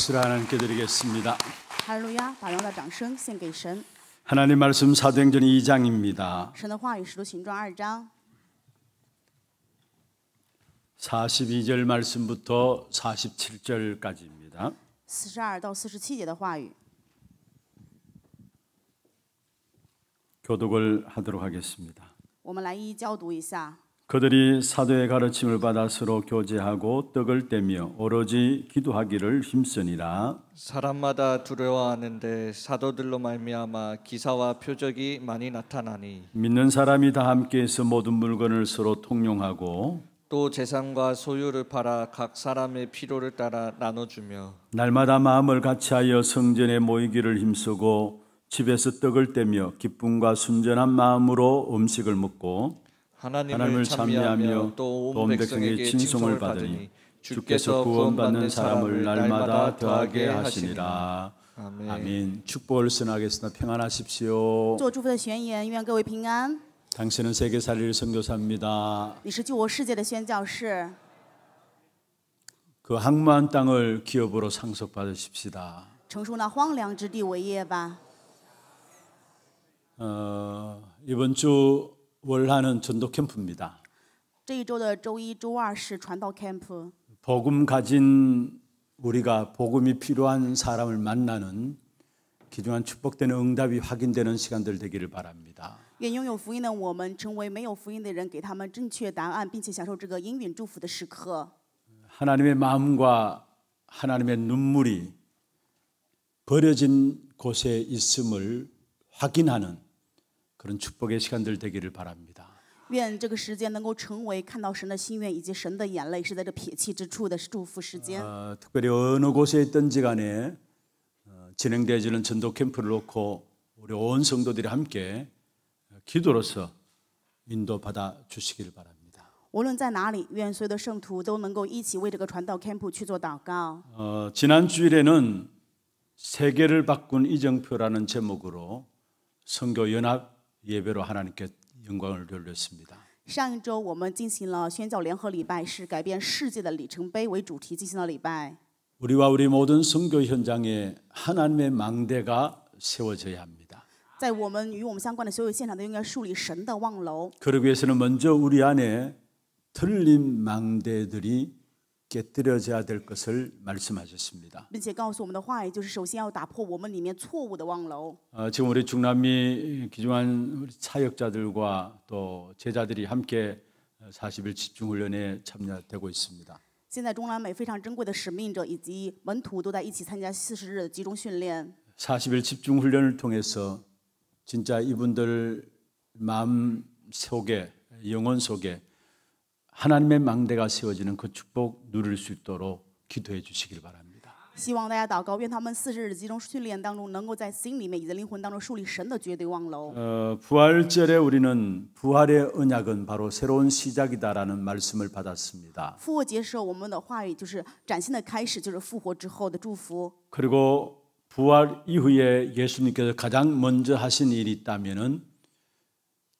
박수를 하나님께 드리겠습니다. 할렐루야, 반응의 박수 献给神. 하나님 말씀 사도행전 2장입니다. 神的话语使徒行传2장 42절 말씀부터 47절까지입니다. 42到47节的话语. 교독을 하도록 하겠습니다. 我们来一一教读一下。 그들이 사도의 가르침을 받아 서로 교제하고 떡을 떼며 오로지 기도하기를 힘쓰니라. 사람마다 두려워하는데 사도들로 말미암아 기사와 표적이 많이 나타나니 믿는 사람이 다 함께해서 모든 물건을 서로 통용하고 또 재산과 소유를 팔아 각 사람의 필요를 따라 나눠주며 날마다 마음을 같이하여 성전에 모이기를 힘쓰고 집에서 떡을 떼며 기쁨과 순전한 마음으로 음식을 먹고 하나님을, 하나님을 찬미하며 또 온 백성에게 칭송을 받으니 주께서 구원받는 사람을 날마다 더하게 하시니라. 아멘. 축복을 선하겠습니다. 평안하십시오. 做祝福的宣言，愿各位平安。 당신은 세계 살릴 선교사입니다. 你是救我世界的宣教士。그 항만 땅을 기업으로 상속받으십시다. 承受那荒凉之地为业吧。 어, 이번 주 월하는 전도 캠프입니다. 这一周的周一周二是传 복음 가진 우리가 복음이 필요한 사람을 만나는 기중한 축복되는 응답이 확인되는 시간들 되기를 바랍니다. 愿拥有福音的我们成为没有福音的人，给他们正确答案，并且享受这个应允祝福的时刻。 하나님의 마음과 하나님의 눈물이 버려진 곳에 있음을 확인하는 그런 축복의 시간들 되기를 바랍니다. 愿这个时间能够成为看到神的心愿以及神的眼泪是在这撇弃之处的祝福时间。 아, 특별히 어느 곳에 있든지 간에 어, 진행되어지는 전도 캠프를 놓고 우리 온 성도들이 함께 기도로서 인도받아 주시기를 바랍니다. 无论在哪里，愿所有的圣徒都能够一起为这个传道 c a 去做祷告。 어, 지난 주일에는 세계를 바꾼 이정표라는 제목으로 선교 연합 예배로 하나님께 영광을 돌렸습니다. 上一周我们进行了宣教联合礼拜，是改变世界的里程碑为主题进行了礼拜。 우리와 우리 모든 선교 현장에 하나님의 망대가 세워져야 합니다. 그러기 위해서는 먼저 우리 안에 틀린 망대들이 깨뜨려져야 될 것을 말씀하셨습니다. 就是首先要打破我们里面错误的望楼 어, 지금 우리 중남미 기중한 우리 사역자들과 또 제자들이 함께 40일 집중 훈련에 참여되고 있습니다. 现在中南美非常珍贵的使命者以及门徒都在一起参加四十日的集中训练. 40일 집중 훈련을 통해서 진짜 이분들 마음 속에 영혼 속에 하나님의 망대가 세워지는 그 축복 누릴 수 있도록 기도해 주시길 바랍니다. 希望大家祷告，愿他们四十日集中训练当中，能够在心里面以及灵魂当中树立神的绝对望楼。 어, 부활절에 우리는 부활의 언약은 바로 새로운 시작이다라는 말씀을 받았습니다. 复活节时候我们的话语就是崭新的开始就是复活之后的祝福 그리고 부활 이후에 예수님께서 가장 먼저 하신 일이 있다면은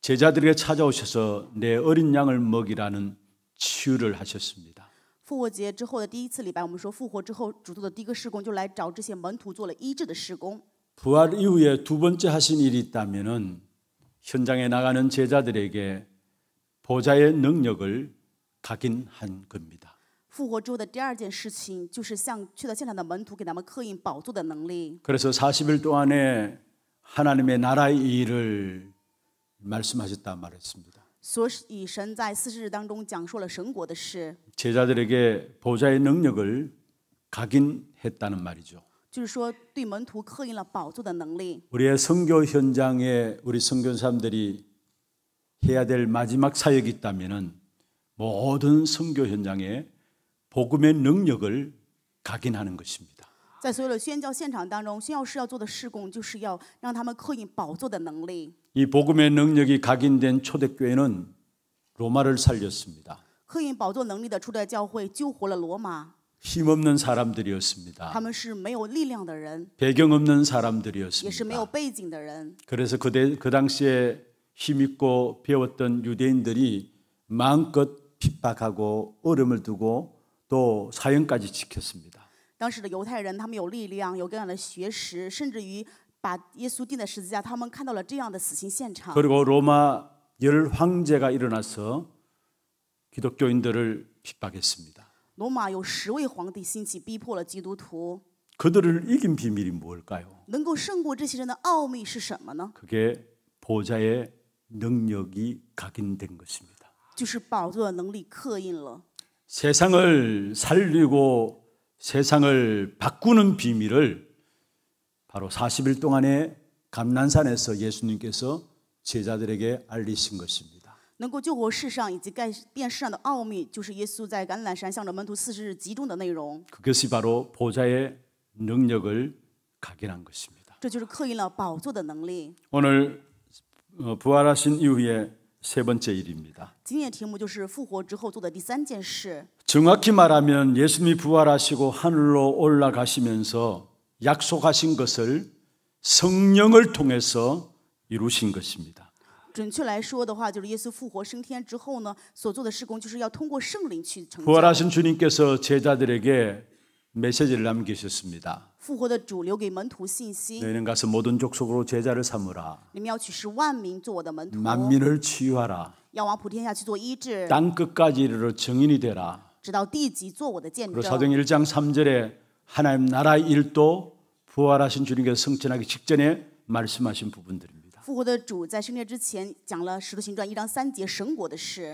제자들에게 찾아오셔서 내 어린 양을 먹이라는 치유를 하셨습니다. 复活节之后的第一次礼拜，我们说复活之后主做的第一个事工就来找这些门徒做了医治的施工。 부활 이후에 두 번째 하신 일이 있다면은 현장에 나가는 제자들에게 보좌의 능력을 각인한 겁니다. 复活之后的第二件事情就是向去到现场的门徒给他们刻印宝座的能力。 그래서 40일 동안에 하나님의 나라의 일을 말씀하셨다 말했습니다. 所以神在四十日当中讲述了神国的事， 제자들에게 보좌의 능력을 각인했다는 말이죠. 우리의 선교 현장에 우리 선교사들이 해야 될 마지막 사역이 있다면 모든 선교 현장에 복음의 능력을 각인하는 것입니다. 在所有的宣教现场当中，宣教师要做的事工，就是要让他们刻印宝座的能力。이 복음의 능력이 각인된 초대교회는 로마를 살렸습니다. 刻印宝座能力的初代教会救活了罗马。 힘없는 사람들이었습니다. 他们是没有力量的人， 배경 없는 사람들이었습니다. 背景的人。 그래서 그대, 그 당시에 힘있고 배웠던 유대인들이 마음껏 핍박하고 얼음을 두고 또 사형까지 지켰습니다 当时的犹太人他们有力量，有各样的学识，甚至于把耶稣钉在十字架，他们看到了这样的死刑现场。그리고로마열 황제가 일어나서 기독교인들을 핍박했습니다. 로마 有10位 황제 兴起逼迫了基督徒. 그들을 이긴 비밀이 뭘까요? 能够胜过这些人的奥秘是什么呢? 그게 보좌의 능력이 각인된 것입니다. 就是宝座的能力刻印了. 세상을 살리고 세상을 바꾸는 비밀을 바로 40일 동안에 감난산에서 예수님께서 제자들에게 알리신 것입니다. 能够救活世上以及改变世上的奥秘，就是耶稣在橄榄山向着门徒四十日集中的内容。 그것이 바로 보좌의 능력을 각인한 것입니다. 这就是刻印了宝座的能力。 오늘 어, 부활하신 이후에 세 번째 일입니다. 정확히 말하면 예수님이 부활하시고 하늘로 올라가시면서 약속하신 것을 성령을 통해서 이루신 것입니다. 부활하신 주님께서 제자들에게 메시지를 남기셨습니다. 너희는 가서 모든 족속으로 제자를 삼으라. 만민을 치유하라. 땅 끝까지 이르러 증인이 되라. 그리고 사도행 1장 3절에 하나님 나라 일도 부활하신 주님께서 승천하기 직전에 말씀하신 부분들입니다.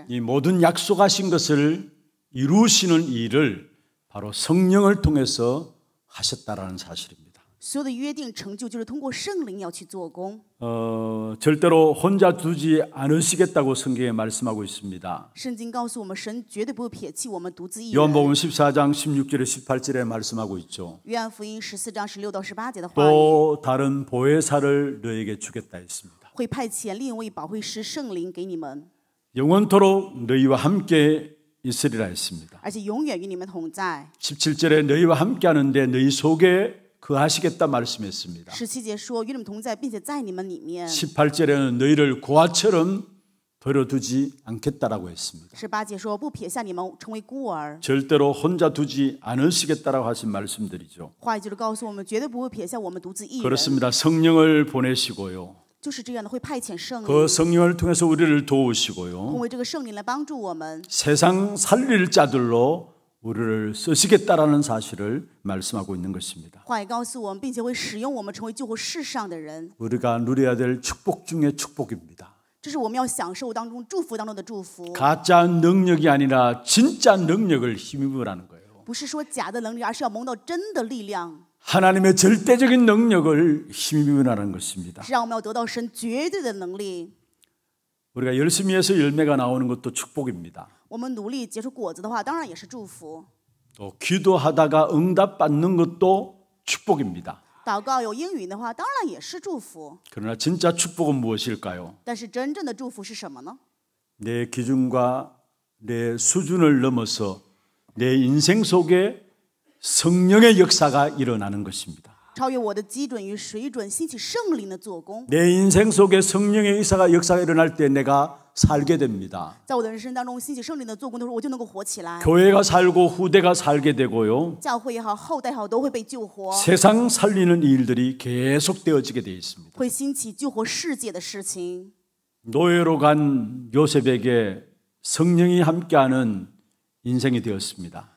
이 모든 약속하신 것을 이루시는 일을 바로 성령을 통해서 하셨다라는 사실입니다. 所有的约定成就就是通过圣灵要去做工. 어, 절대로 혼자 두지 않으시겠다고 성경에 말씀하고 있습니다. 圣经告诉我们，神绝对不会撇弃我们独自一人. 요한복음 14장 16절에 18절에 말씀하고 있죠. 约翰福音十四章十六到十八节的话语.또 다른 보혜사를 너에게 주겠다 했습니다. 会派遣另一位保惠师圣灵给你们. 영원토록 너희와 함께 있으리라 했습니다. 17절에 너희와 함께 하는데 너희 속에 그하시겠다 말씀했습니다. 18절에는 너희를 고아처럼 버려두지 않겠다라고 했습니다. 절대로 혼자 두지 않으시겠다라고 하신 말씀들이죠. 그렇습니다. 성령을 보내시고요. 그 성령을 통해서 우리를 도우시고요. 세상 살릴 자들로 우리를 쓰시겠다라는 사실을 말씀하고 있는 것입니다. 우리가 누려야 될 축복 중의 축복입니다. 가짜 능력이 아니라 진짜 능력을 힘입으라는 거예요. 하나님의 절대적인 능력을 힘입으라는 것입니다. 우리가 열심히 해서 열매가 나오는 것도 축복입니다. 또 기도하다가 응답받는 것도 축복입니다. 그러나 진짜 축복은 무엇일까요? 내 기준과 내 수준을 넘어서 내 인생 속에 성령의 역사가 일어나는 것입니다. 내 인생 속에 성령의 역사가 역사가 일어날 때 내가 살게 됩니다. 교회가 살고 후대가 살게 되고요. 세상 살리는 일들이 계속 되어지게 돼 있습니다. 노예로 간 요셉에게 성령이 함께하는 인생이 되었습니다.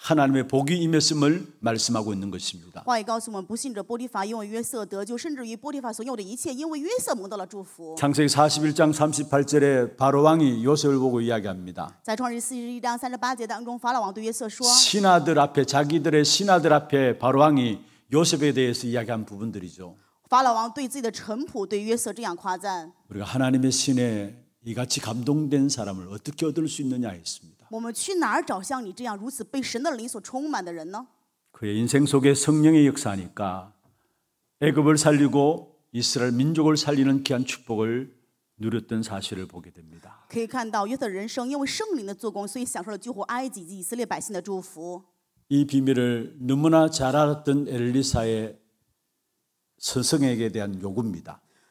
하나님의 복이 임했음을 말씀하고 있는 것입니다. 창세기 41장 38절에 바로 왕이 요셉을 보고 이야기합니다. 신하들 앞에 자기들의 신하들 앞에 바로 왕이 요셉에 대해서 이야기한 부분들이죠. 우리가 하나님의 신에 이같이 감동된 사람을 어떻게 얻을 수 있느냐 했습니다. 我们去哪儿找像你这样如此被神的灵所充满的人呢？ 그의 인생 속에 성령의 역사니까 애굽을 살리고 이스라엘 민족을 살리는 귀한 축복을 누렸던 사실을 보게 됩니다. 可以看到约瑟人生因为圣灵的做工，所以享受了救活埃及及以色列百姓的祝福。이 비밀을 너무나 잘 알았던 엘리사의 스승에게 대한 요구입니다.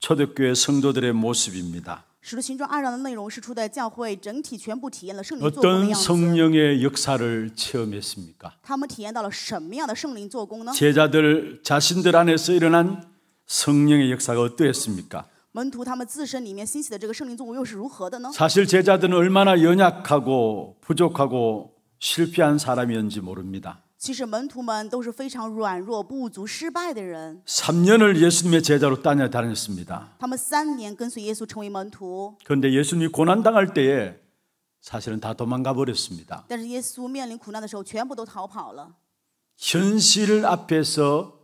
초대교회 성도들의 모습입니다. 어떤 성령의 역사를 체험했습니까? 제자들 자신들 안에서 일어난 성령의 역사가 어떠했습니까? 사실 제자들은 얼마나 연약하고 부족하고 실패한 사람이었는지 모릅니다. 其实门徒们都是非常软弱、不足、失败的人。 3년을 예수님의 제자로 따녀다녔습니다. 他们三年跟随耶稣成为门徒， 그런데 예수님이 고난 당할 때에 사실은 다 도망가 버렸습니다. 但是耶稣面临苦难的时候，全部都逃跑了。 현실 앞에서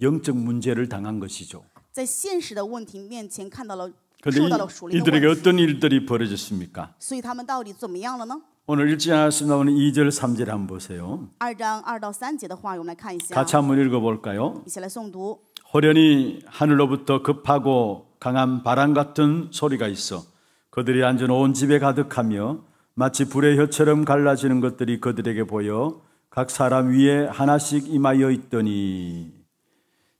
영적 문제를 당한 것이죠. 在现实的问题面前看到了受到了 그런데 属 이- 灵的 이들에게 问题， 어떤 일들이 벌어졌습니까? 所以他们到底怎么样了呢？ 오늘 읽지 않았으면 나오는 2절, 3절 한번 보세요. 2장 2到3节的话,我们来看一下. 같이 한번 읽어 볼까요? 호련히 하늘로부터 급하고 강한 바람 같은 소리가 있어 그들이 앉은 온 집에 가득하며 마치 불의 혀처럼 갈라지는 것들이 그들에게 보여 각 사람 위에 하나씩 임하여 있더니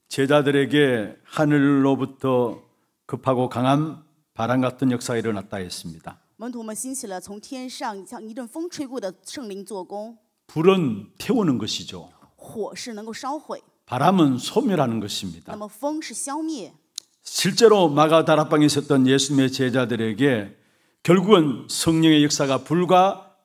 제자들에게 하늘로부터 급하고 강한 바람 같은 역사가 일어났다 했습니다. 门徒们兴起了从天上像一阵风吹过的圣灵做工。 불은 태우는 것이죠. 火是能够烧毁. 바람은 소멸하는 것입니다. 那么风是消灭. 실제로 마가 다락방에 있었던 예수님의 제자들에게 결국은 성령의 역사가 불과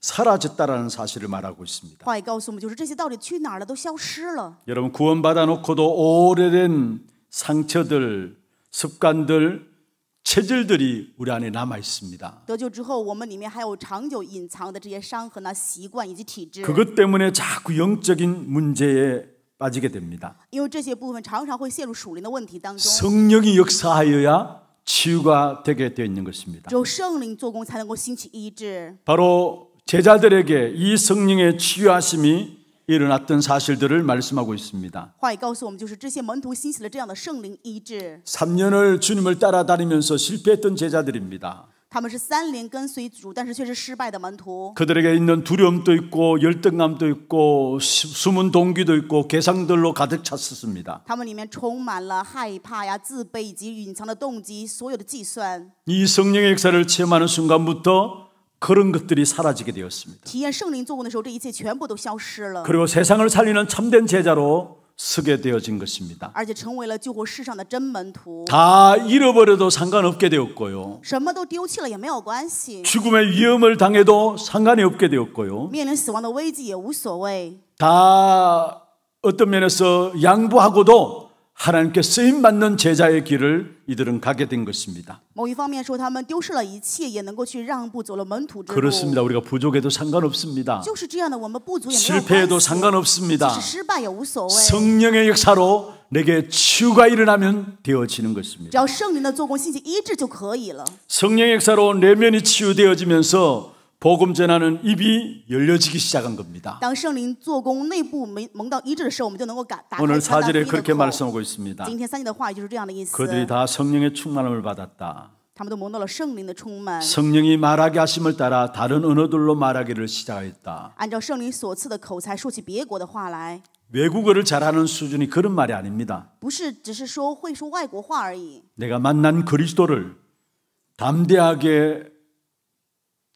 사라졌다라는 사실을 말하고 있습니다. 여러분 구원받아 놓고도 오래된 상처들, 습관들, 체질들이 우리 안에 남아 있습니다. 그것 때문에 자꾸 영적인 문제에 빠지게 됩니다. 성령이 역사하여야 치유가 되게 되어 있는 것입니다. 바로 제자들에게 이 성령의 치유하심이 일어났던 사실들을 말씀하고 있습니다. 3년을 주님을 따라다니면서 실패했던 제자들입니다. 그들에게 있는 두려움도 있고 열등감도 있고 숨은 동기도 있고 개상들로 가득 찼었습니다. 이 성령의 역사를 체험하는 순간부터 그런 것들이 사라지게 되었습니다. 그리고 세상을 살리는 참된 제자로 쓰게 되어진 것입니다. 다 잃어버려도 상관없게 되었고요. 죽음의 위험을 당해도 상관이 없게 되었고요. 다 어떤 면에서 양보하고도 하나님께 쓰임 받는 제자의 길을 이들은 가게 된 것입니다. 그렇습니다. 우리가 부족해도 상관없습니다. 실패해도 상관없습니다. 성령의 역사로 내게 치유가 일어나면 되어지는 것입니다. 성령의 역사로 내면이 치유되어지면서 복음 전하는 입이 열려지기 시작한 겁니다. 오늘 사절에 그렇게 말씀하고 있습니다. 그들이 다 성령의 충만함을 받았다. 성령이 말하게 하심을 따라 다른 언어들로 말하기를 시작했다. 외국어를 잘하는 수준이 그런 말이 아닙니다. 내가 만난 그리스도를 담대하게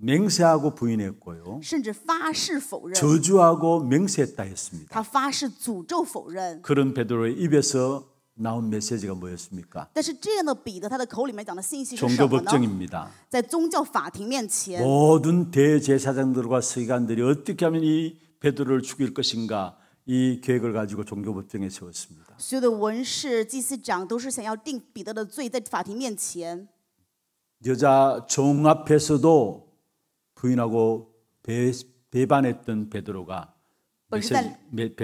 맹세하고 부인했고요. 저주하고 맹세했다 했습니다. 그런 베드로의 입에서 나온 메시지가 뭐였습니까? 종교 법정입니다. 모든 대제사장들과 서기관들이 어떻게 하면 이 베드로를 죽일 것인가 이 계획을 가지고 종교 법정에 세웠습니다. 所有的文士、祭司长都是想要定彼得的罪，在法庭面前。 여자 종 앞에서도 부인하고 배, 배반했던 베드로가 本是在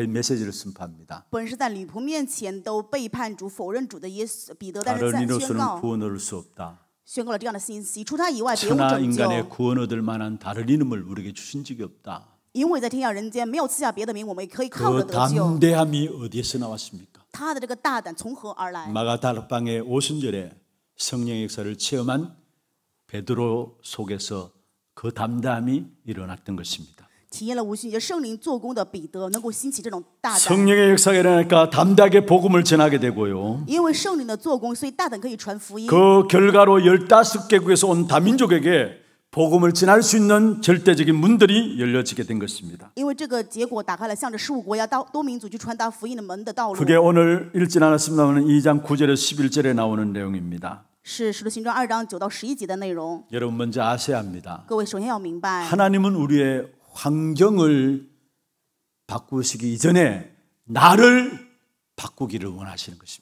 메시지, 를 선포합니다. 다른 이로서는 구원 얻을 수 없다. 천하 인간의 구원 얻을 만한 다른 이름을 우리에게 주신 적이 없다. 그 담대함이 어디에서 나왔습니까? 마가다락방의 오순절에 성령 역사를 체험한 베드로 속에서 그 담담이 일어났던 것입니다. 성령의 역사가 일어나니까 담대하게 복음을 전하게 되고요. 그 결과로 열다섯 개국에서 온 다민족에게 복음을 전할 수 있는 절대적인 문들이 열려지게 된 것입니다. 그게 오늘 읽진 않았습니다만 2장 9절에서 11절에 나오는 내용입니다. 是《使徒行传》二章九到十一节的内容。 여러분 먼저 아셔야 합니다. 各位首先要明白， 하나님은 우리의 환경을 바꾸시기 이전에 나를 바꾸기를 원하시는 것입니다.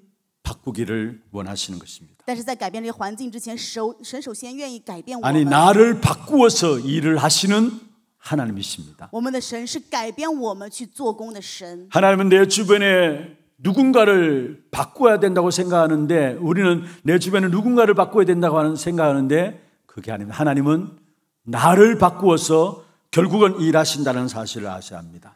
바꾸기를 원하시는 것입니다. 아니 나를 바꾸어서 일을 하시는 하나님이십니다. 하나님은 내 주변에 누군가를 바꿔야 된다고 생각하는데 우리는 내 주변에 누군가를 바꿔야 된다고 하는 생각하는데 그게 아닙니다. 하나님은 나를 바꾸어서 결국은 일하신다는 사실을 아셔야 합니다.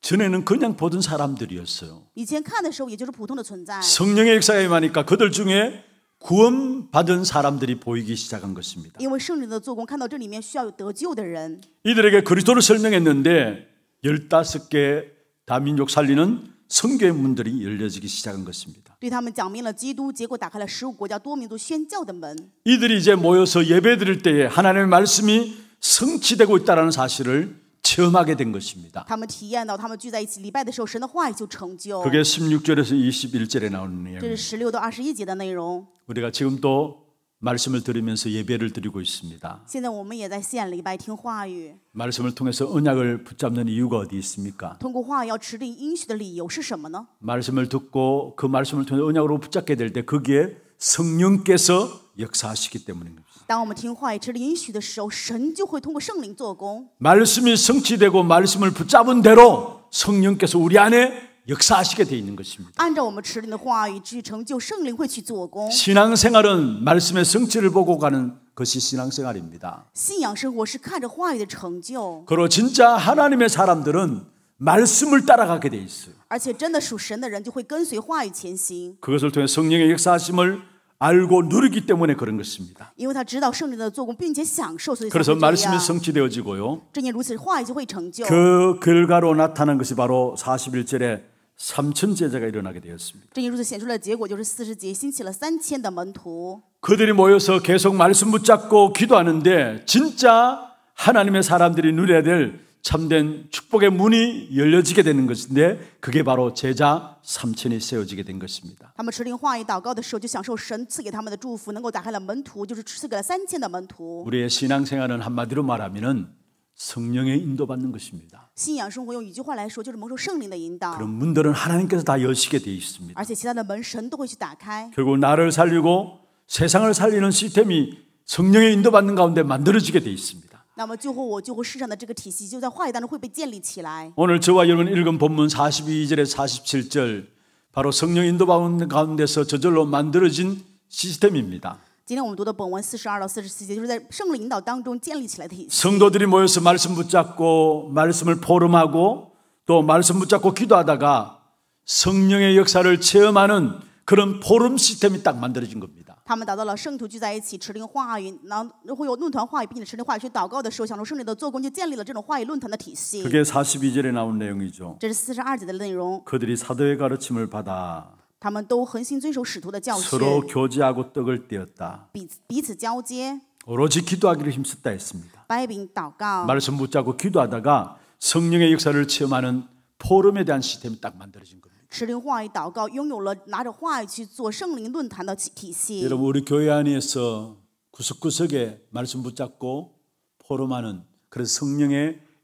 전에는 그냥 보던 사람들이었어요. 성령의 역사가 임하니까 그들 중에 구원받은 사람들이 보이기 시작한 것입니다. 이들에게 그리스도를 설명했는데 15개 다민족 살리는 성교의 문들이 열려지기 시작한 것입니다. 이들이 이제 모여서 예배드릴 때에 하나님의 말씀이 성취되고 있다는 사실을 체험하게 된 것입니다. 그게 16절에서 21절에 나오는 내용. 우리가 지금 또 말씀을 들으면서 예배를 드리고 있습니다. 말씀을 통해서 언약을 붙잡는 이유가 어디 있습니까? 말씀을 듣고 그 말씀을 통해 언약으로 붙잡게 될 때 거기에 성령께서 역사하시기 때문입니다. 当我们听话语之灵许的时候，神就会通过圣灵做工。 말씀이 성취되고 말씀을 붙잡은 대로 성령께서 우리 안에 역사하시게 되어 있는 것입니다. 按照我们持灵的话语去成就，圣灵会去做工。 신앙생활은 말씀의 성취를 보고 가는 것이 신앙생활입니다. 信仰生活是看着话语的成就。 그러 진짜 하나님의 사람들은 말씀을 따라가게 돼 있어요. 그것을 통해 성령의 역사하심을 알고 누리기 때문에 그런 것입니다. 그래서 말씀이 성취되어지고요. 그 결과로 나타난 것이 바로 41절에 3천 제자가 일어나게 되었습니다. 그들이 모여서 계속 말씀 붙잡고 기도하는데 진짜 하나님의 사람들이 누려야 될 참된 축복의 문이 열려지게 되는 것인데 그게 바로 제자 삼천이 세워지게 된 것입니다. 他们持灵化语祷告的时候就享受神赐给他们的祝福能够打开了门徒就是赐给了三千的门徒 우리의 신앙생활은 한마디로 말하면은 성령의 인도받는 것입니다. 信仰生活用一句话来说就是蒙受圣灵的引导. 그런 문들은 하나님께서 다 여시게 돼 있습니다. 而且其他的门神都会去打开. 결국 나를 살리고 세상을 살리는 시스템이 성령의 인도받는 가운데 만들어지게 돼 있습니다. 那么最后我就会世上的这个体系就在话语当中会被建立起来。 오늘 저와 여러분 읽은 본문 42절에 47절 바로 성령 인도 가운데서 저절로 만들어진 시스템입니다. 성도들이 모여서 말씀 붙잡고 말씀을 포럼하고 또 말씀 붙잡고 기도하다가 성령의 역사를 체험하는 그런 포럼 시스템이 딱 만들어진 겁니다. 他们达到了圣徒聚在一起持定话语，然后会有论坛话语，并且持定话语去祷告的时候，享受圣灵的做工，就建立了这种话语论坛的体系。그게 42절에 나온 내용이죠. 这是四十二节的内容。 그들이 사도의 가르침을 받아 他们都恒心遵守使徒的教训， 서로 교제하고 떡을 떼었다. 彼此彼此交接， 오로지 기도하기를 힘썼다 했습니다. 掰饼祷告。 말씀 붙잡고 기도하다가 성령의 역사를 체험하는 포럼에 대한 시스템이 딱 만들어진 거예요. 持灵话语祷告，拥有了拿着话语去做圣灵论坛的体系。여러분 우리 교회 안에서 구석구석에 말씀 붙잡고 포럼하는 그런 성령의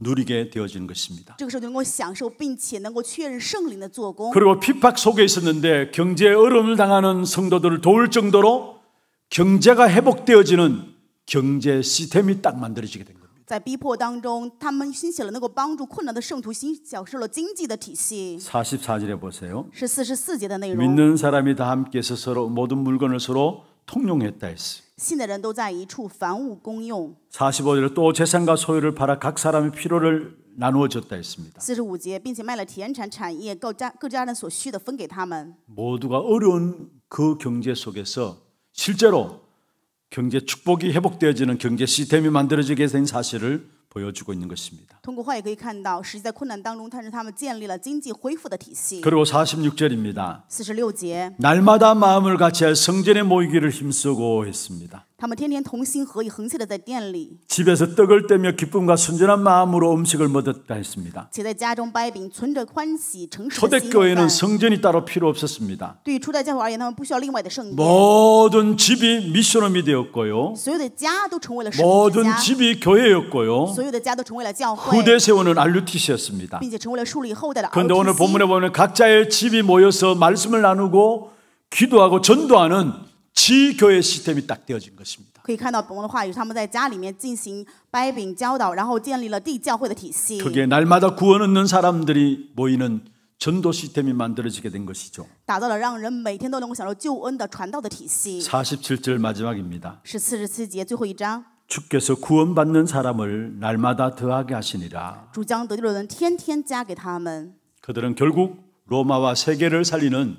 누리게 되어지는 것입니다. 그리고 핍박 속에 있었는데 경제에 어려움을 당하는 성도들을 도울 정도로 경제가 회복되어지는 경제 시스템이 딱 만들어지게 된 겁니다. 在逼迫当中他们兴起了能够帮助困难的圣徒兴小了经济的体系4 4节的内容믿는 사람이 다 함께서 서로 모든 물건을 서로 통용했다 했어요. 信的人都在一处房屋公用. 45절에 또 재산과 소유를 팔아 각 사람의 필요를 나누어 줬다 했습니다. 45节, 并且卖了田产产业各家各家人所需的分给他们. 모두가 어려운 그 경제 속에서 실제로 경제 축복이 회복되어지는 경제 시스템이 만들어지게 된 사실을 보여주고 있는 것입니다. 그리고 46절입니다. 날마다 마음을 같이할 성전에 모이기를 힘쓰고 했습니다. 집에서 떡을 떼며 기쁨과 순전한 마음으로 음식을 먹었다 했습니다. 초대교회는 성전이 따로 필요 없었습니다. 모든 집이 미션홈이 되었고요. 모든 집이 교회였고요. 후대 세우는 알루티시였습니다. 그런데 오늘 본문에 보면 각자의 집이 모여서 말씀을 나누고 기도하고 전도하는 지교회 시스템이 딱 되어진 것입니다. 可以看到保罗的话语，他们在家里面进行掰饼教导，然后建立了地教会的体系。 그게 날마다 구원 얻는 사람들이 모이는 전도 시스템이 만들어지게 된 것이죠. 打造了让人每天都能够享受救恩的传道的体系。 47절 마지막입니다. 4 7节最后一章 주께서 구원받는 사람을 날마다 더하게 하시니라. 主将 그들은 결국 로마와 세계를 살리는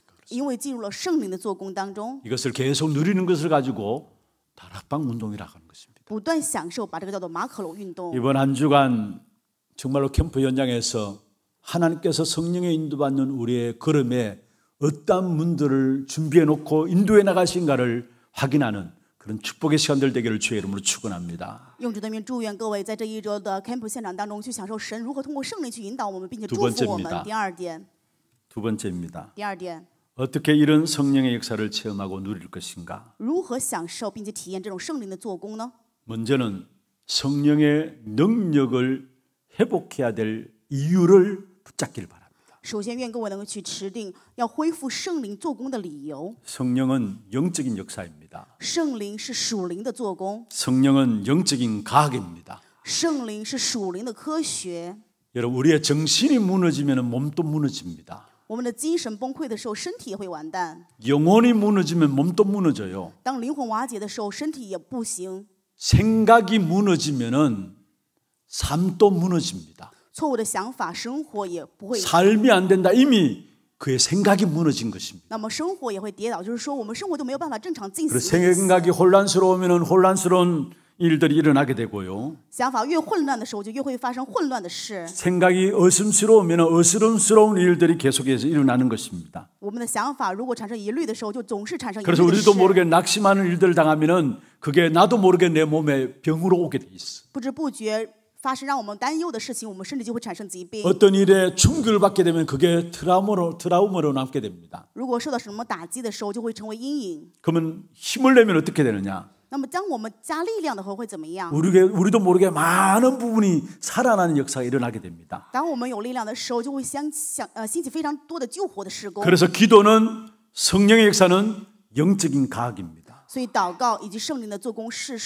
因为进入了圣灵的做工当中， 이것을 계속 누리는 것을 가지고 다락방 운동이라고 하는 것입니다. 不断享受，把这个叫做马可龙运动。 이번 한 주간 정말로 캠프 현장에서 하나님께서 성령의 인도받는 우리의 걸음에 어떠 문들을 준비해 놓고 인도해 나가신가를 확인하는 그런 축복의 시간들 되기를 주의 이름으로 축원합니다. 두번째입니다두 번째입니다. 어떻게 이런 성령의 역사를 체험하고 누릴 것인가? 如何享受并且体验这种圣灵的做工呢? 문제는 성령의 능력을 회복해야 될 이유를 붙잡길 바랍니다. 首先愿各位能够去持定要恢复圣灵做工的理由. 성령은 영적인 역사입니다. 圣灵是属灵的做工. 성령은 영적인 과학입니다. 圣灵是属灵的科学. 여러분 우리의 정신이 무너지면 몸도 무너집니다. 我们的精神崩溃的时候，身体也会完蛋。 영혼이 무너지면 몸도 무너져요. 当灵魂瓦解的时候，身体也不行。 생각이 무너지면은 삶도 무너집니다. 错误的想法，生活也不会。 삶이 안 된다 이미 그의 생각이 무너진 것입니다. 那么生活也会跌倒，就是说我们生活都没有办法正常进그 생각이 혼란스러우면은 혼란스러운 일들이 일어나게 되고요. 생각이 어슴스러우면 어스름스러운 일들이 계속해서 일어나는 것입니다. 그래서 우리도 모르게 낙심하는 일들 당하면 그게 나도 모르게 내 몸에 병으로 오게 돼 있어. 어떤 일에 충격을 받게 되면 그게 트라우마로 트라우마로 남게 됩니다. 그러면 힘을 내면 어떻게 되느냐? 우리게 우리도 모르게 많은 부분이 살아나는 역사가 일어나게 됩니다. 그래서 기도는 성령의 역사는 영적인 과학입니다.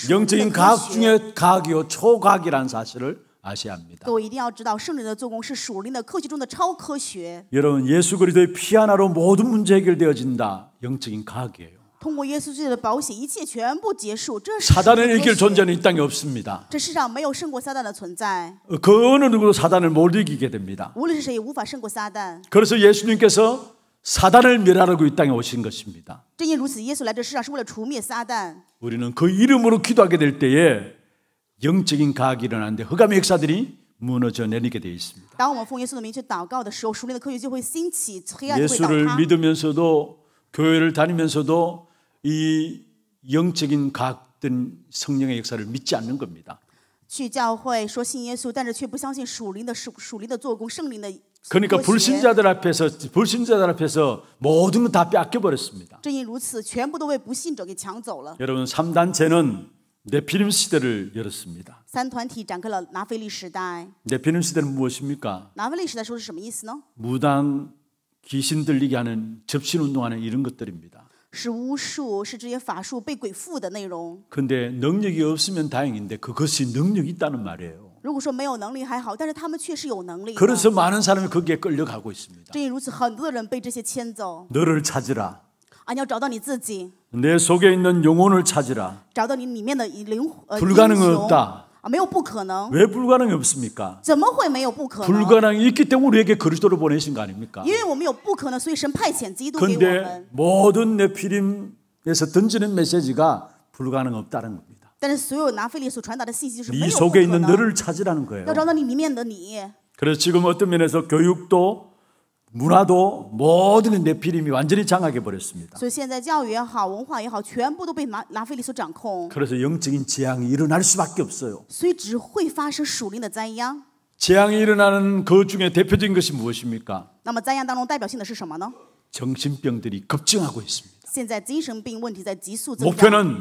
영적인 과학 중에 과학이요 초과학이라는 사실을 아셔야 합니다. 여러분 예수 그리스도의 피 하나로 모든 문제 해결되어진다. 영적인 과학이에요. 通过耶稣基督的保险一切全束 사단을 이길 존재는 이 땅에 없습니다. 그 어느 누구도 사단을 못 이기게 됩니다. 그래서 예수님께서 사단을 멸하라고 이 땅에 오신 것입니다. 우리는 그 이름으로 기도하게 될 때에 영적인 가학이 일어나는데 흑암의 역사들이 무너져 내리게 돼 있습니다. 예수를 믿으면서도 교회를 다니면서도 이 영적인 각학 성령의 역사를 믿지 않는 겁니다. 去教会说信耶稣，但是却不相信属灵的属属灵的做工，圣灵的 그러니까 불신자들 앞에서 불신자들 앞에서 모든 걸다 빼앗겨 버렸습니다. 正因如此，全部都被不信者给抢走了。 여러분 3단체는 네피림 시대를 열었습니다. 네피림 시대는 무엇입니까? 무당 귀신 들리게 하는 접신 운동하는 이런 것들입니다. 是巫术，是这些法术被鬼附的内容。 근데 능력이 없으면 다행인데 그것이 능력이 있다는 말이에요. 그래서 많은 사람이 거기에 끌려가고 있습니다. 너를 찾으라. 내 속에 있는 영혼을 찾으라. 불가능 雄， 없다. 왜 불가능이 없습니까? 불가능이 있기 때문에 우리에게 그리스도를 보내신 거 아닙니까? 그런데 모든 네피림에서 던지는 메시지가 불가능 없다는 겁니다. 但 속에 있는 너를 찾으라는 거예요. 그래서 지금 어떤 면에서 교육도 문화도 모든 네피림이 완전히 장악해 버렸습니다. 그래서 영적인 재앙이 일어날 수밖에 없어요. 재앙이 일어나는 그 중에 대표적인 것이 무엇입니까? 정신병들이 급증하고 있습니다. 목표는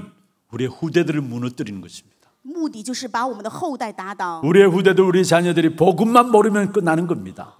우리의 후대들을 무너뜨리는 것입니다. 우리의 후대도 우리 자녀들이 복음만 모르면 끝나는 겁니다.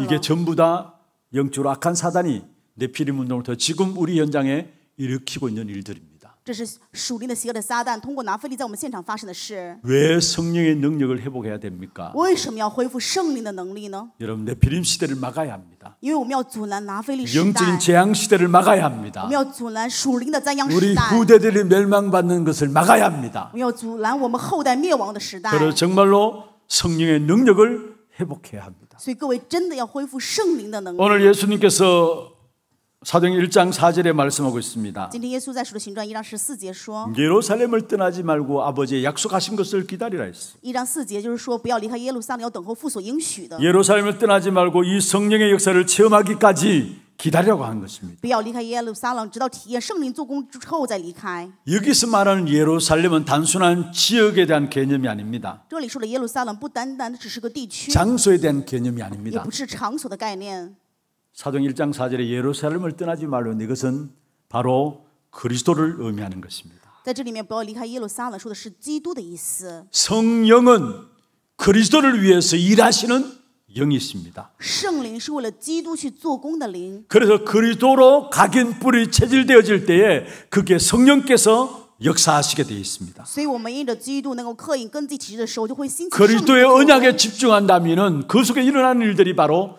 이게 전부 다 영적으로 악한 사단이 내피림 운동을 더 지금 우리 현장에 일으키고 있는 일들입니다. 这是属灵的邪恶的撒旦通过拿非利在我们现场发生的事。왜 성령의 능력을 회복해야 됩니까? 为什么要恢复圣灵的能力呢？ 여러분 내피림 시대를 막아야 합니다. 因为我们要阻拦拿非利时代， 영적인 재앙 시대를 막아야 합니다. 们要阻拦属灵的灾殃 우리 후대들이 멸망받는 것을 막아야 합니다. 我们要阻拦我们后代灭亡的时代。 그래서 정말로 성령의 능력을 회복해야 합니다. 所以各位真的要恢复圣灵的能力。 오늘 예수님께서 사도행 1장 4절에 말씀하고 있습니다. 예루살렘을 떠나지 말고 아버지의 약속하신 것을 기다리라 했어. 예루살렘을 떠나지 말고 이 성령의 역사를 체험하기까지 기다려고 한 것입니다. 여기서 말하는 예루살렘은 단순한 지역에 대한 개념이 아닙니다. 장소에 대한 개념이 아닙니다. 사정 1장 4절에 예루살렘을 떠나지 말라는 이것은 바로 그리스도를 의미하는 것입니다. 성령은 그리스도를 위해서 일하시는 영이십니다. 그래서 그리스도로 각인 뿌리 체질되어질 때에 그게 성령께서 역사하시게 되어 있습니다. 그리스도의 언약에 집중한다면그 속에 일어나는 일들이 바로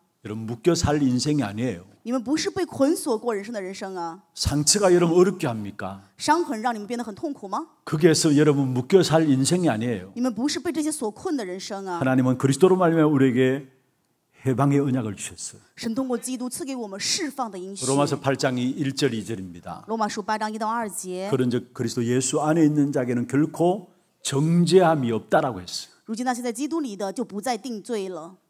여러분 묶여 살 인생이 아니에요. 你们不是被捆锁过人生的人生啊. 상처가 여러분 어렵게 합니까? 伤痕让你们变得很痛苦吗? 거기에서 여러분 묶여 살 인생이 아니에요. 你们不是被这些所困的人生啊. 하나님은 그리스도로 말미암아 우리에게 해방의 언약을 주셨어요. 로마서 8장 1절 2절입니다. 로마서 8장 2절. 그런즉 그리스도 예수 안에 있는 자에게는 결코 정죄함이 없다라고 했어요.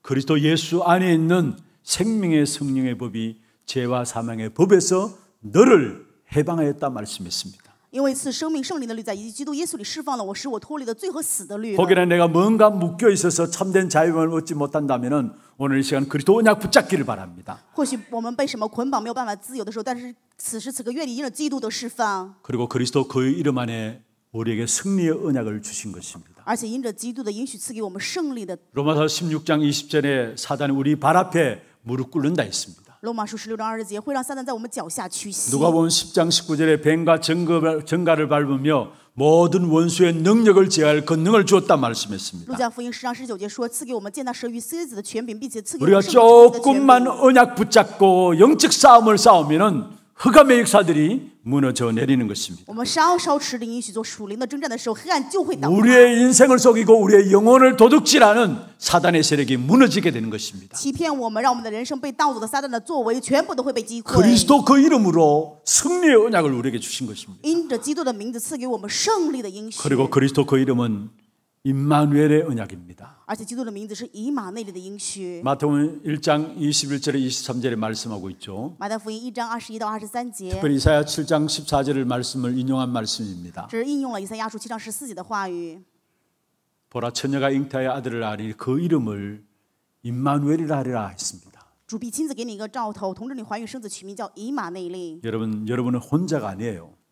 그리스도 예수 안에 있는 생명의 성령의 법이 죄와 사망의 법에서 너를 해방하였다 말씀했습니다. 거기는 내가 뭔가 묶여 있어서 참된 자유함 얻지 못한다면 오늘 이 시간 그리스도 언약 붙잡기를 바랍니다. 그리고 그리스도 그 이름 안에 우리에게 승리의 언약을 주신 것입니다. 있습니다. 로마서 16장 20절에 사단이 우리 발 앞에 무릎 꿇는다 했습니다. 罗马书十六章二十节会 누가 본 10장 19절에 뱀과 증거가를 밟으며 모든 원수의 능력을 제할 권능을 주었다 말씀했습니다. 우리가 조금만 언약 붙잡고 영적 싸움을 싸우면은 흑암의 역사들이 무너져 내리는 것입니다. 우리의 인생을 속이고 우리의 영혼을 도둑질하는 사단의 세력이 무너지게 되는 것입니다. 그리스도 그 이름으로 승리의 언약을 우리에게 주신 것입니다. 그리고 그리스도 그 이름은 임마누엘의 언약입니다. 마태복음 1장 21절에 23절에 말씀하고 있죠. 특별히 이사야 7장 14절을 말씀을 인용한 말씀입니다. 보라 처녀가 잉태하여 아들을 아리 그 이름을 임마누엘이라 하리라 했습니다. 여러분여러분은혼자가아니에요 各位你们要知道你们不是独自一人절대로우리를떠나지않는다말씀했습니다话语告诉我们主绝对不会离开我们그리스도께서우리에게임마누엘임마누엘하고계시는것입니다基督以以马内利与我们同在그리고그리스도붙잡는순간에하나님은저와여러분의모든것들을가지고정거거리삼으셔서결국은세계앞에정인으로세우시겠다말씀하시것입니다而且当我们持定基督那一瞬间神让我们的一切全部会成정말로그리스도언약붙잡는다면은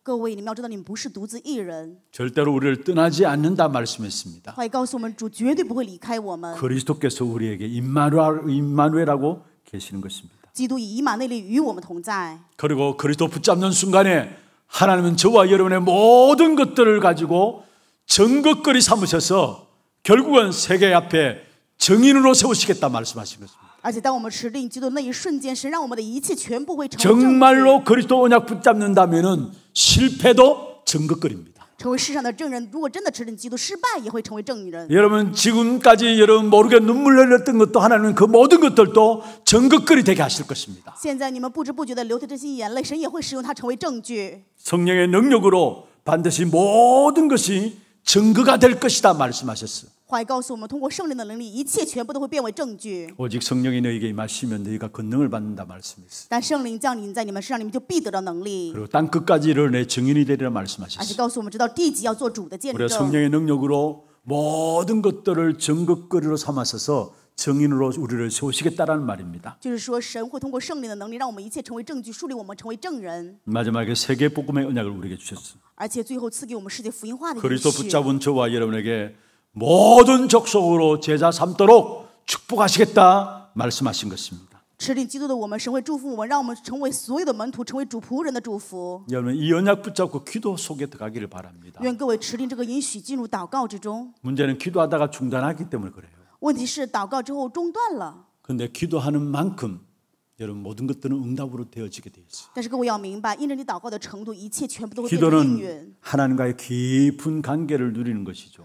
실패도 증거거리입니다. 여러분 지금까지 여러분 모르게 눈물 흘렸던 것도 하나님은 그 모든 것들도 증거거리 되게 하실 것입니다. 성령의 능력으로 반드시 모든 것이 증거가 될 것이다 말씀하셨어요. 话语告诉我们，通过圣灵的能力，一切全部都会变为证据。 오직 성령이 너희에게 임하시면 너희가 권능을 받는다 말씀이시요但圣灵降临在你们身上，你们就必得到能力， 그리고 땅 끝까지를 내 증인이 되리라 而且 말씀하셨어요. 告诉我们，直到地极要做主的见 우리가 证。 성령의 능력으로 모든 것들을 증거거리로 삼아서서 증인으로 우리를 세우시겠다라는 말입니다. 就是说，神会通过圣灵的能力，让我们一切成为证据，树立我们成为证人， 마지막에 세계 복음의 언약을 우리에게 주셨어요. 而且最后赐给我们世界福音化的应 그리스도 许。 붙잡은 저와 여러분에게 모든 적속으로 제자 삼도록 축복하시겠다 말씀하신 것입니다. 여러분 이 언약 붙잡고 기도 속에 들어가기를 바랍니다. 문제는 기도하다가 중단하기 때문에 그래요. 问题데 기도하는 만큼 여러분 모든 것들은 응답으로 되어지게 돼어요但是各 기도는 하나님과의 깊은 관계를 누리는 것이죠.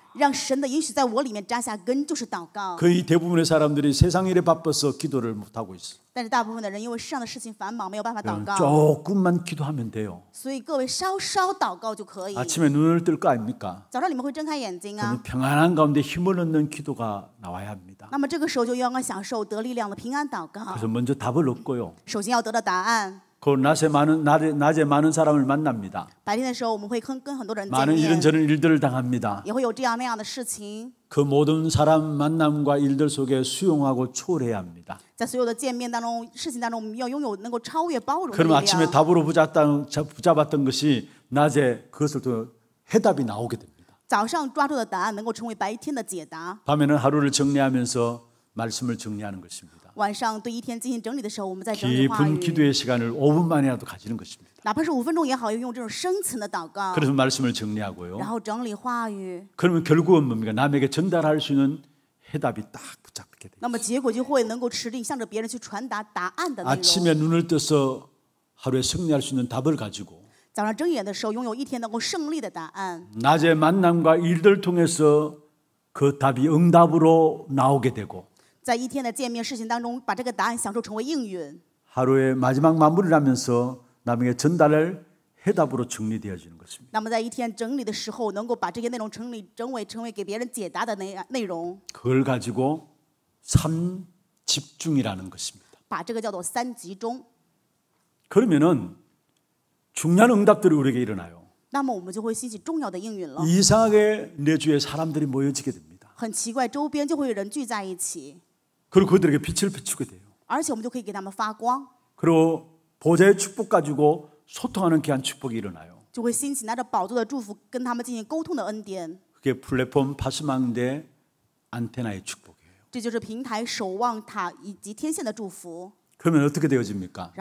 让神的允许在我里面扎下根，就是祷告。 거의 대부분의 사람들이 세상 일에 바빠서 기도를 못 하고 있어. 但是大部分的人因为世上的事情繁忙，没有办法祷告。 조금만 기도하면 돼요. 所以各位稍稍祷告就可以。 아침에 눈을 뜰 거 아닙니까? 早上你们会睁开眼睛그 啊， 평안한 가운데 힘을 얻는 기도가 나와야 합니다. 那么这个时候就要享受得力量的平安祷告。 그래서 먼저 답을 얻고요. 首先要得到答案，그 낮에 많은 낮에, 낮에 많은 사람을 만납니다. 많은 이런 저런 일들을 당합니다. 그 모든 사람 만남과 일들 속에 수용하고 초월해야 합니다. 그럼 아침에 답으로 붙잡았던 것이 낮에 그것을 통해 답이 나오게 됩니다. 밤에는 하루를 정리하면서 말씀을 정리하는 것입니다. 것입깊은 기도의 시간을 5분만이라도 가지는 것입니다. 그래서 말씀을 정리하고요. 그러면 결국은 뭡니까? 남에게 전달할 수 있는 해답이 딱 붙잡게 돼. 那么 아침에 눈을 떠서 하루에 승리할 수 있는 답을 가지고 낮에 만남과 일들 통해서 그 답이 응답으로 나오게 되고 在一天的见面事情当中，把这个答案享受成为应允。 하루의 마지막 마무리를 하면서 남에게 전달할 해답으로 정리되어지는 것입니다. 那么在一天整理的时候，能够把这些内容整理整为成为给别人解答的内内容。 그걸 가지고 삼 집중이라는 것입니다. 把这个叫做三集中。 그러면은 중요한 응답들이 우리에게 일어나요. 那么我们就会兴起重要的应允了。 이상하게 내 주위에 사람들이 모여지게 됩니다. 很奇怪，周边就会有人聚在一起。 그리고 그들에게 빛을 비추게 돼요. 그리고 보좌의 축복 가지고 소통하는 귀한 축복이 일어나요. 그게 플랫폼 파수망대 안테나의 축복이에요. 그러면 어떻게 되어집니까?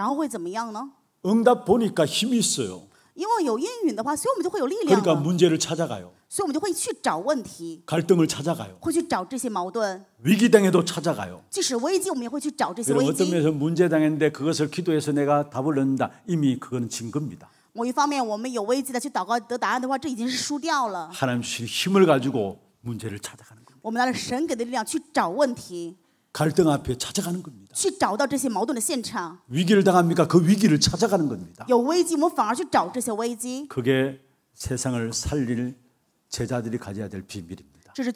응답 보니까 힘이 있어요. 그러니까 문제를 찾아가요. 所以我们就会去找问题， 갈등을 찾아가요. 会去找这些矛盾。 위기당해도 찾아가요. 即使危机，我们也会去找这些그리 어떤 면에서 문제당했는데 그것을 기도해서 내가 답을 얻는다. 이미 그거는 진 겁니다. 某一方面，我们有危机的去祷告得答案的话，这已经是输掉了。 하나님 힘을 가지고 문제를 찾아가는 겁니다. 我们拿着神给的力量去找问题， 갈등 앞에 찾아가는 겁니다. 去找到这些矛盾的现场。 위기를 당합니까? 그 위기를 찾아가는 겁니다. 有危机，我们反而去找这些危机， 그게 세상을 살릴 제자들이 가져야 될 비밀입니다. 그래서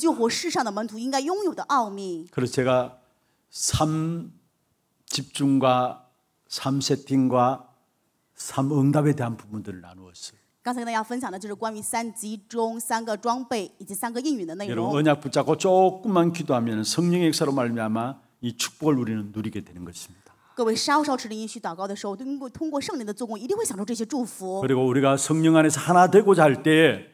제가 3 집중과 3 세팅과 3 응답에 대한 부분들을 나누었어요. 刚才跟大家分享的就是关于三个装备以及三个应允的内容 언약 붙잡고 조금만 기도하면 성령의 역사로 말미암아 이 축복을 우리는 누리게 되는 것입니다. 各位稍稍持定音许祷告的时候，通过通过圣灵的做工，一定会享受这些祝福。 그리고 우리가 성령 안에서 하나 되고자 할때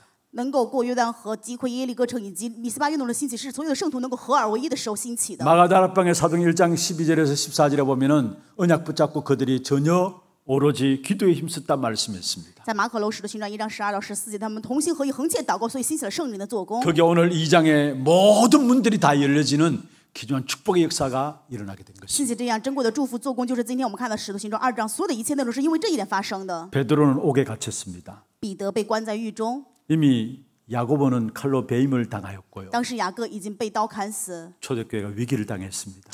能够过约旦河击溃耶利哥城以及米斯巴运动的兴起，是所有的圣徒能够合而为一的时候兴起的。마가다락방의 사도행 1장 12절에서 14절에 보면은 언약 붙잡고 그들이 전혀 오로지 기도에 힘썼다 말씀했습니다. 在马可楼使徒行传1章12到14节他们同心合意横切祷告所以兴起了圣灵的做工. 그게 오늘 2장의 모든 문들이 다 열려지는 기존 축복의 역사가 일어나게 된 것입니다. 这样珍贵的祝福做工就是今天我们看到使徒行传2章所有的一切内容是因为这一点发生的. 베드로는 옥에 갇혔습니다. 彼得被关在狱中. 이미 야고보는 칼로 배임을 당하였고요. 초대교회가 위기를 당했습니다.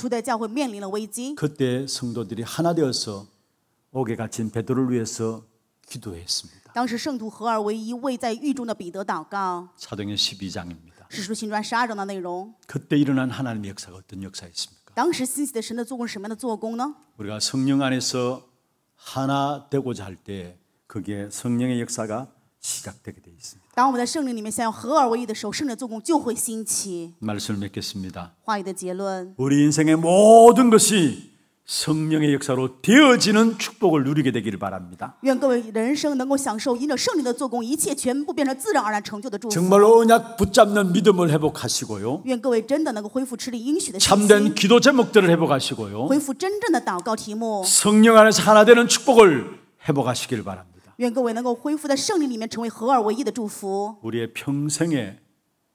그때 성도들이 하나 되어서 옥에 갇힌 베드로를 위해서 기도했습니다. 사도행 12장입니다. 그때 일어난 하나님의 역사가 어떤 역사였습니까? 우리가 성령 안에서 하나 되고자 할 때 그게 성령의 역사가 시작되게 돼 있습니다. 当我们的圣灵里面想要合而为一的时候圣灵做工就会兴起 말씀을 맺겠습니다. 话语的结论。 우리 인생의 모든 것이 성령의 역사로 되어지는 축복을 누리게 되기를 바랍니다. 愿各位人生能够享受因着圣灵的做工，一切全部变成自然而然成就的祝福。정말 언약 붙잡는 믿음을 회복하시고요. 愿各位真的能够恢复吃力应许的 참된 기도 제목들을 회복하시고요. 恢复真正的祷告题目。 성령 안에서 하나 되는 축복을 회복하시길 바랍니다. 우리의 평생에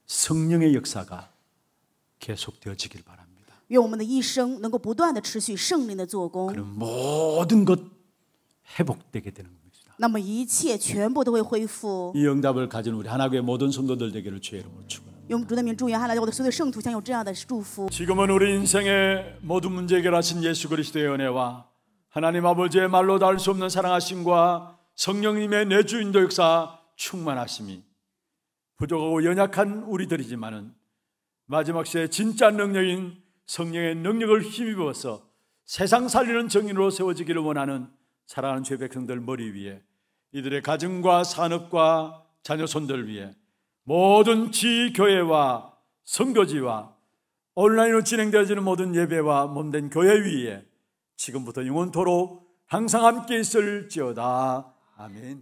성령의 역사가 계속되어지길 바랍니다. 그럼 모든 것 회복되게 되는 겁니다. 那么一切全部都会恢复。이 응답을 가진 우리 하나교회 모든 성도들 되기를 주의 이름으로 축원 지금은 우리 인생의 모든 문제 해결하신 예수 그리스도의 은혜와 하나님 아버지의 말로 닿을 수 없는 사랑하심과 성령님의 내주 인도 역사 충만하심이 부족하고 연약한 우리들이지만은 마지막 시에 진짜 능력인 성령의 능력을 힘입어서 세상 살리는 정인으로 세워지기를 원하는 사랑하는 죄 백성들 머리 위에 이들의 가정과 산업과 자녀손들 위해 모든 지교회와 성교지와 온라인으로 진행되어지는 모든 예배와 몸된 교회 위에 지금부터 영원토록 항상 함께 있을지어다 아멘.